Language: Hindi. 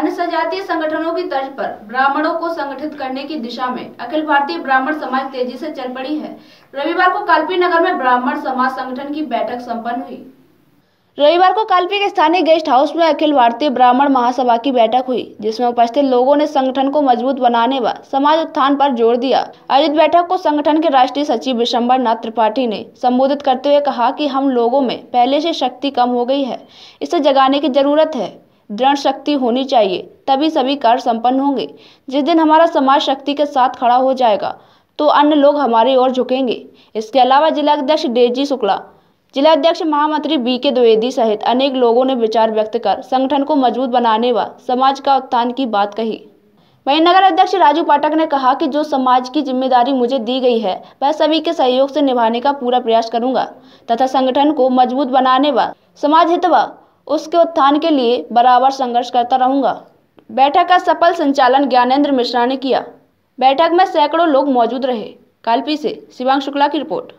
अन्य सजातीय संगठनों की तर्ज पर ब्राह्मणों को संगठित करने की दिशा में अखिल भारतीय ब्राह्मण समाज तेजी से चल पड़ी है रविवार को कालपी नगर में ब्राह्मण समाज संगठन की बैठक सम्पन्न हुई रविवार को कालपी के स्थानीय गेस्ट हाउस में अखिल भारतीय ब्राह्मण महासभा की बैठक हुई जिसमें उपस्थित लोगों ने संगठन को मजबूत बनाने व समाज उत्थान पर जोर दिया आयोजित बैठक को संगठन के राष्ट्रीय सचिव विशंबर नाथ त्रिपाठी ने संबोधित करते हुए कहा कि हम लोगों में पहले से शक्ति कम हो गई है इसे जगाने की जरूरत है दृढ़ शक्ति होनी चाहिए तभी सभी कार्य संपन्न होंगे जिस दिन हमारा समाज शक्ति के साथ खड़ा हो जाएगा तो अन्य लोग हमारी ओर झुकेंगे इसके अलावा जिला अध्यक्ष डेजी शुक्ला जिला अध्यक्ष महामंत्री बी के द्विवेदी सहित अनेक लोगों ने विचार व्यक्त कर संगठन को मजबूत बनाने व समाज का उत्थान की बात कही वही नगर अध्यक्ष राजू पाठक ने कहा कि जो समाज की जिम्मेदारी मुझे दी गई है वह सभी के सहयोग से निभाने का पूरा प्रयास करूंगा तथा संगठन को मजबूत बनाने व समाज हित व उसके उत्थान के लिए बराबर संघर्ष करता रहूंगा बैठक का सफल संचालन ज्ञानेन्द्र मिश्रा ने किया बैठक में सैकड़ों लोग मौजूद रहे कालपी से शिवांग शुक्ला की रिपोर्ट